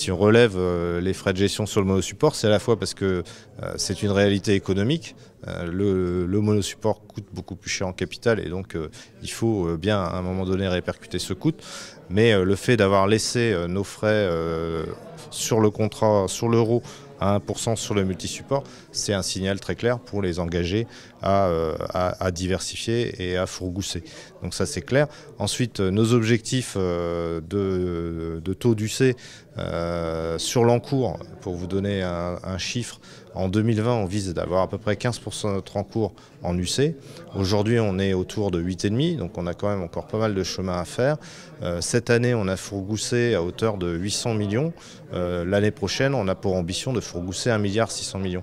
si on relève euh, les frais de gestion sur le monosupport, c'est à la fois parce que euh, c'est une réalité économique. Euh, le, monosupport coûte beaucoup plus cher en capital et donc il faut bien à un moment donné répercuter ce coût. Mais le fait d'avoir laissé nos frais sur le contrat, sur l'euro, à 1% sur le multisupport, c'est un signal très clair pour les engager à, euh, diversifier et à fourgousser. Donc ça c'est clair. Ensuite, euh, nos objectifs euh, de, de taux C sur l'encours pour vous donner un, chiffre, en 2020, on vise d'avoir à peu près 15% de notre encours en UC. Aujourd'hui, on est autour de 8,5, donc on a quand même encore pas mal de chemin à faire. Euh, cette année, on a fourgoussé à hauteur de 800 millions. Euh, l'année prochaine, on a pour ambition de fourgousser 1,6 milliard.